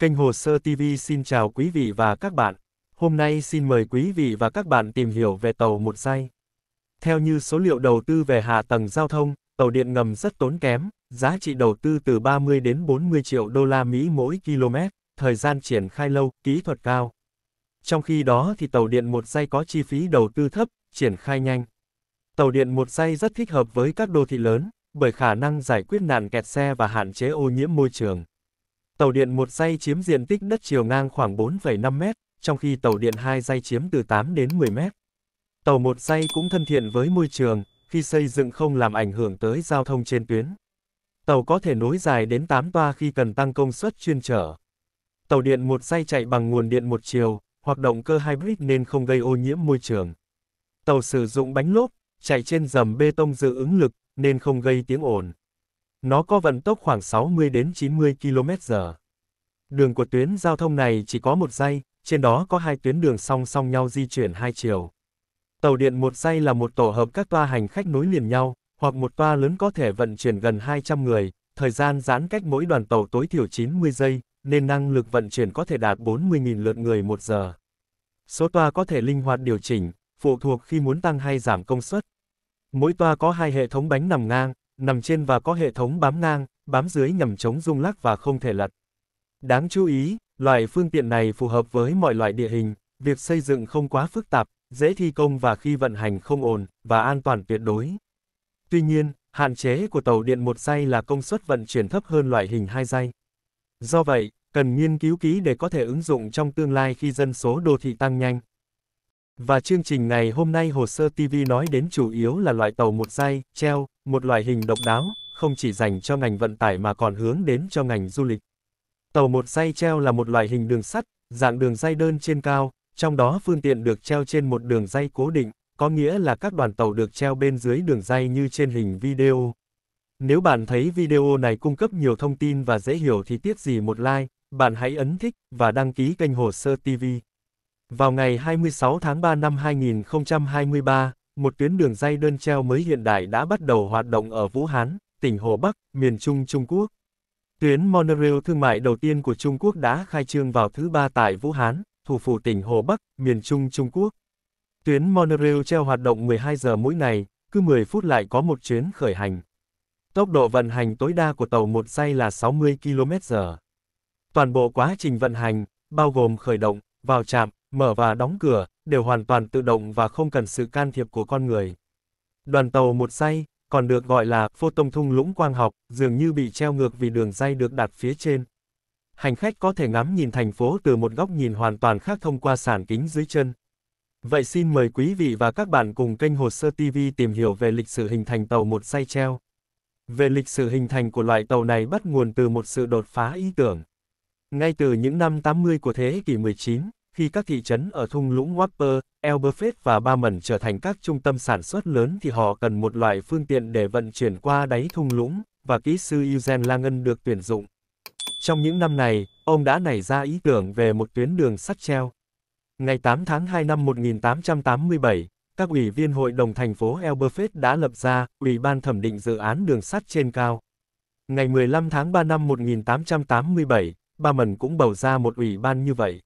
Kênh Hồ Sơ TV xin chào quý vị và các bạn. Hôm nay xin mời quý vị và các bạn tìm hiểu về tàu một say. Theo như số liệu đầu tư về hạ tầng giao thông, tàu điện ngầm rất tốn kém, giá trị đầu tư từ 30 đến 40 triệu đô la Mỹ mỗi km, thời gian triển khai lâu, kỹ thuật cao. Trong khi đó thì tàu điện một dây có chi phí đầu tư thấp, triển khai nhanh. Tàu điện một dây rất thích hợp với các đô thị lớn, bởi khả năng giải quyết nạn kẹt xe và hạn chế ô nhiễm môi trường. Tàu điện một dây chiếm diện tích đất chiều ngang khoảng 4,5 mét, trong khi tàu điện hai dây chiếm từ 8 đến 10 mét. Tàu một dây cũng thân thiện với môi trường, khi xây dựng không làm ảnh hưởng tới giao thông trên tuyến. Tàu có thể nối dài đến 8 toa khi cần tăng công suất chuyên trở. Tàu điện một dây chạy bằng nguồn điện một chiều, hoặc động cơ hybrid nên không gây ô nhiễm môi trường. Tàu sử dụng bánh lốp, chạy trên dầm bê tông dự ứng lực, nên không gây tiếng ồn. Nó có vận tốc khoảng 60 đến 90 km/h. Đường của tuyến giao thông này chỉ có một dây, trên đó có hai tuyến đường song song nhau di chuyển hai chiều. Tàu điện một dây là một tổ hợp các toa hành khách nối liền nhau, hoặc một toa lớn có thể vận chuyển gần 200 người, thời gian giãn cách mỗi đoàn tàu tối thiểu 90 giây, nên năng lực vận chuyển có thể đạt 40.000 lượt người một giờ. Số toa có thể linh hoạt điều chỉnh, phụ thuộc khi muốn tăng hay giảm công suất. Mỗi toa có hai hệ thống bánh nằm ngang, nằm trên và có hệ thống bám ngang, bám dưới nhằm chống rung lắc và không thể lật. Đáng chú ý, loại phương tiện này phù hợp với mọi loại địa hình, việc xây dựng không quá phức tạp, dễ thi công và khi vận hành không ồn và an toàn tuyệt đối. Tuy nhiên, hạn chế của tàu điện một dây là công suất vận chuyển thấp hơn loại hình hai dây. Do vậy, cần nghiên cứu kỹ để có thể ứng dụng trong tương lai khi dân số đô thị tăng nhanh. Và chương trình ngày hôm nay hồ sơ TV nói đến chủ yếu là loại tàu một dây, treo, một loại hình độc đáo, không chỉ dành cho ngành vận tải mà còn hướng đến cho ngành du lịch. Tàu một dây treo là một loại hình đường sắt, dạng đường dây đơn trên cao, trong đó phương tiện được treo trên một đường dây cố định, có nghĩa là các đoàn tàu được treo bên dưới đường dây như trên hình video. Nếu bạn thấy video này cung cấp nhiều thông tin và dễ hiểu thì tiếc gì một like, bạn hãy ấn thích và đăng ký kênh Hồ Sơ TV. Vào ngày 26 tháng 3 năm 2023, một tuyến đường dây đơn treo mới hiện đại đã bắt đầu hoạt động ở Vũ Hán, tỉnh Hồ Bắc, miền Trung Trung Quốc. Tuyến monorail thương mại đầu tiên của Trung Quốc đã khai trương vào thứ ba tại Vũ Hán, thủ phủ tỉnh Hồ Bắc, miền Trung Trung Quốc. Tuyến monorail treo hoạt động 12 giờ mỗi ngày, cứ 10 phút lại có một chuyến khởi hành. Tốc độ vận hành tối đa của tàu một giây là 60 km/h. Toàn bộ quá trình vận hành, bao gồm khởi động, vào trạm, mở và đóng cửa, đều hoàn toàn tự động và không cần sự can thiệp của con người. Đoàn tàu một dây, còn được gọi là phô tông thung lũng quang học, dường như bị treo ngược vì đường dây được đặt phía trên. Hành khách có thể ngắm nhìn thành phố từ một góc nhìn hoàn toàn khác thông qua sản kính dưới chân. Vậy xin mời quý vị và các bạn cùng kênh Hồ Sơ TV tìm hiểu về lịch sử hình thành tàu một dây treo. Về lịch sử hình thành của loại tàu này bắt nguồn từ một sự đột phá ý tưởng. Ngay từ những năm 80 của thế kỷ 19, khi các thị trấn ở thung lũng Wapper, Elberfeld và Ba Mẩn trở thành các trung tâm sản xuất lớn thì họ cần một loại phương tiện để vận chuyển qua đáy thung lũng, và kỹ sư Eugen Langen được tuyển dụng. Trong những năm này, ông đã nảy ra ý tưởng về một tuyến đường sắt treo. Ngày 8 tháng 2 năm 1887, các ủy viên hội đồng thành phố Elberfeld đã lập ra Ủy ban thẩm định dự án đường sắt trên cao. Ngày 15 tháng 3 năm 1887, Ba Mẩn cũng bầu ra một ủy ban như vậy.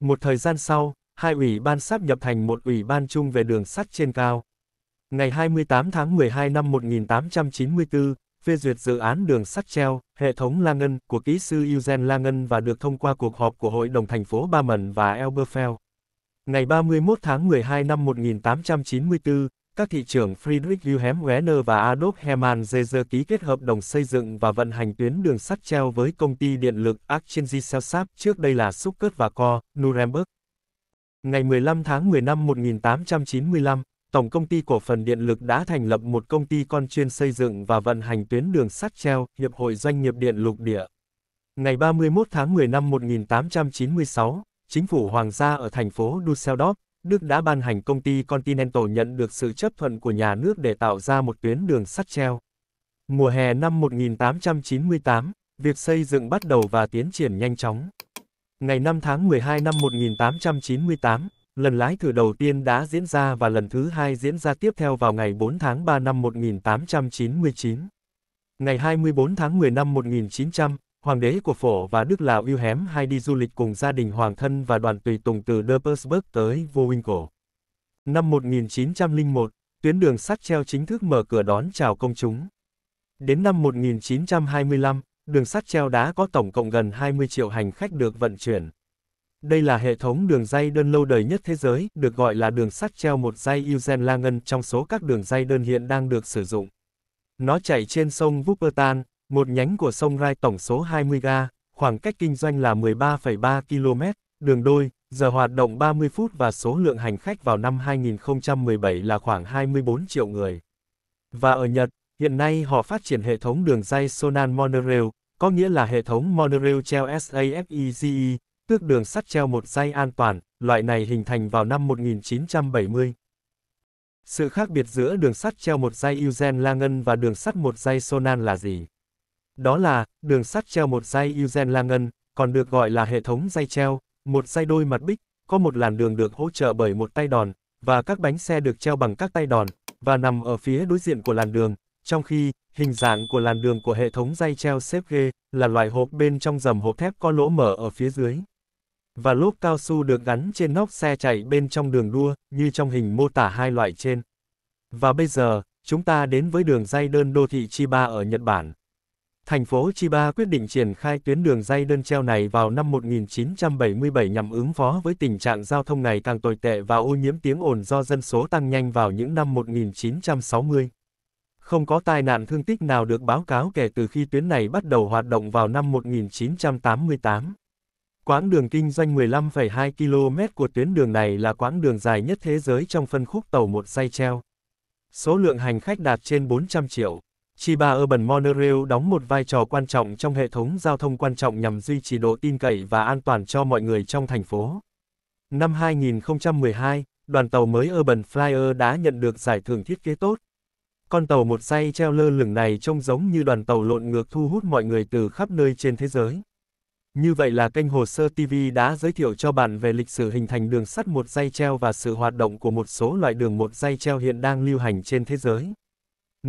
Một thời gian sau, hai ủy ban sắp nhập thành một ủy ban chung về đường sắt trên cao. Ngày 28 tháng 12 năm 1894, phê duyệt dự án đường sắt treo, hệ thống Langen của kỹ sư Eugen Langen và được thông qua cuộc họp của Hội đồng thành phố Ba Mẩn và Elberfeld. Ngày 31 tháng 12 năm 1894, các thị trưởng Friedrich Wilhelm Werner và Adolf Hermann Zeser ký kết hợp đồng xây dựng và vận hành tuyến đường sắt treo với công ty điện lực Aktiengesellschaft trước đây là Stuttgart và Co, Nuremberg. Ngày 15 tháng 10 năm 1895, Tổng công ty cổ phần điện lực đã thành lập một công ty con chuyên xây dựng và vận hành tuyến đường sắt treo, Hiệp hội Doanh nghiệp Điện lục địa. Ngày 31 tháng 10 năm 1896, chính phủ hoàng gia ở thành phố Düsseldorf. Đức đã ban hành công ty Continental nhận được sự chấp thuận của nhà nước để tạo ra một tuyến đường sắt treo. Mùa hè năm 1898, việc xây dựng bắt đầu và tiến triển nhanh chóng. Ngày 5 tháng 12 năm 1898, lần lái thử đầu tiên đã diễn ra và lần thứ hai diễn ra tiếp theo vào ngày 4 tháng 3 năm 1899. Ngày 24 tháng 10 năm 1900, Hoàng đế của Phổ và Đức là Wilhelm II đi du lịch cùng gia đình hoàng thân và đoàn tùy tùng từ Döppersburg tới Vowinkle. Năm 1901, tuyến đường sắt treo chính thức mở cửa đón chào công chúng. Đến năm 1925, đường sắt treo đã có tổng cộng gần 20 triệu hành khách được vận chuyển. Đây là hệ thống đường dây đơn lâu đời nhất thế giới, được gọi là đường sắt treo một dây Eugen Langen trong số các đường dây đơn hiện đang được sử dụng. Nó chạy trên sông Wuppertal, một nhánh của sông Rai tổng số 20 ga, khoảng cách kinh doanh là 13,3 km, đường đôi, giờ hoạt động 30 phút và số lượng hành khách vào năm 2017 là khoảng 24 triệu người. Và ở Nhật, hiện nay họ phát triển hệ thống đường dây Sonan Monorail, có nghĩa là hệ thống monorail treo SAFEZE, e, tước đường sắt treo một dây an toàn, loại này hình thành vào năm 1970. Sự khác biệt giữa đường sắt treo một dây Eugen Langen và đường sắt một dây Sonan là gì? Đó là, đường sắt treo một dây Eugen Langen, còn được gọi là hệ thống dây treo, một dây đôi mặt bích, có một làn đường được hỗ trợ bởi một tay đòn, và các bánh xe được treo bằng các tay đòn, và nằm ở phía đối diện của làn đường, trong khi, hình dạng của làn đường của hệ thống dây treo xếp ghê, là loại hộp bên trong dầm hộp thép có lỗ mở ở phía dưới. Và lốp cao su được gắn trên nóc xe chạy bên trong đường đua, như trong hình mô tả hai loại trên. Và bây giờ, chúng ta đến với đường dây đơn đô thị Chiba ở Nhật Bản thành phố Chiba quyết định triển khai tuyến đường dây đơn treo này vào năm 1977 nhằm ứng phó với tình trạng giao thông ngày càng tồi tệ và ô nhiễm tiếng ồn do dân số tăng nhanh vào những năm 1960. Không có tai nạn thương tích nào được báo cáo kể từ khi tuyến này bắt đầu hoạt động vào năm 1988. Quãng đường kinh doanh 15,2 km của tuyến đường này là quãng đường dài nhất thế giới trong phân khúc tàu một dây treo. Số lượng hành khách đạt trên 400 triệu. Chiba Urban Monorail đóng một vai trò quan trọng trong hệ thống giao thông quan trọng nhằm duy trì độ tin cậy và an toàn cho mọi người trong thành phố. Năm 2012, đoàn tàu mới Urban Flyer đã nhận được giải thưởng thiết kế tốt. Con tàu một say treo lơ lửng này trông giống như đoàn tàu lộn ngược thu hút mọi người từ khắp nơi trên thế giới. Như vậy là kênh Hồ sơ TV đã giới thiệu cho bạn về lịch sử hình thành đường sắt một dây treo và sự hoạt động của một số loại đường một dây treo hiện đang lưu hành trên thế giới.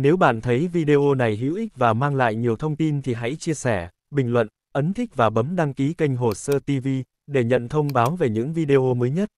Nếu bạn thấy video này hữu ích và mang lại nhiều thông tin thì hãy chia sẻ, bình luận, ấn thích và bấm đăng ký kênh Hồ Sơ TV để nhận thông báo về những video mới nhất.